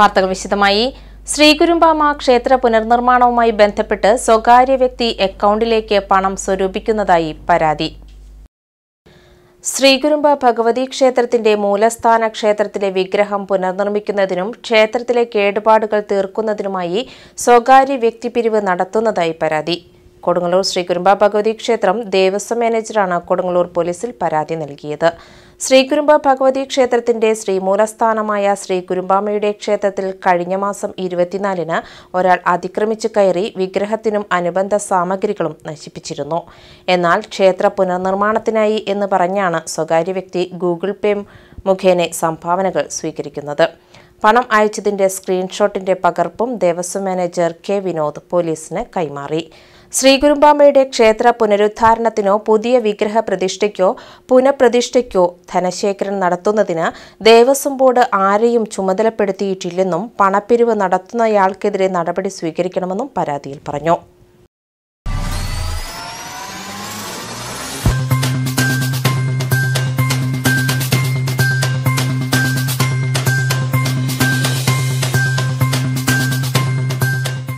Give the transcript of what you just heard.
വാർത്തകൾ വിശദമായി ശ്രീകുരുമ്പാമ ക്ഷേത്ര പുനർനിർമ്മാണവുമായി ബന്ധപ്പെട്ട് സ്വകാര്യ വ്യക്തി അക്കൗണ്ടിലേക്ക് പണം സ്വരൂപിക്കുന്നതായി പരാതി ശ്രീകുരുമ്പ ഭഗവതി ക്ഷേത്രത്തിന്റെ മൂലസ്ഥാന ക്ഷേത്രത്തിലെ വിഗ്രഹം പുനർനിർമ്മിക്കുന്നതിനും ക്ഷേത്രത്തിലെ കേടുപാടുകൾ തീർക്കുന്നതിനുമായി സ്വകാര്യ വ്യക്തിപിരിവ് നടത്തുന്നതായി പരാതി കൊടുങ്ങല്ലൂർ ശ്രീ കുരുമ്പ ഭഗവതി ക്ഷേത്രം ദേവസ്വം മാനേജറാണ് കൊടുങ്ങല്ലൂർ പോലീസിൽ പരാതി നൽകിയത് ശ്രീകുരുമ്പ ഭഗവതി ക്ഷേത്രത്തിന്റെ ശ്രീമൂലസ്ഥാനമായ ശ്രീകുരുമ്പാമയുടെ ക്ഷേത്രത്തിൽ കഴിഞ്ഞ മാസം ഇരുപത്തിനാലിന് ഒരാൾ അതിക്രമിച്ചു കയറി വിഗ്രഹത്തിനും അനുബന്ധ സാമഗ്രികളും നശിപ്പിച്ചിരുന്നു എന്നാൽ ക്ഷേത്ര പുനർനിർമ്മാണത്തിനായി എന്ന് പറഞ്ഞാണ് സ്വകാര്യ വ്യക്തി ഗൂഗിൾ പേ മുഖേന സംഭാവനകൾ സ്വീകരിക്കുന്നത് പണം അയച്ചതിന്റെ സ്ക്രീൻഷോട്ടിന്റെ പകർപ്പും ദേവസ്വം മാനേജർ കെ വിനോദ് പോലീസിന് കൈമാറി ശ്രീകുരുമ്പാമ്പയുടെ ക്ഷേത്ര പുനരുദ്ധാരണത്തിനോ പുതിയ വിഗ്രഹ പ്രതിഷ്ഠയ്ക്കോ പുനഃപ്രതിഷ്ഠയ്ക്കോ ധനശേഖരം നടത്തുന്നതിന് ദേവസ്വം ബോർഡ് ആരെയും ചുമതലപ്പെടുത്തിയിട്ടില്ലെന്നും പണപ്പിരിവ് നടത്തുന്നയാൾക്കെതിരെ നടപടി സ്വീകരിക്കണമെന്നും പരാതിയിൽ പറഞ്ഞു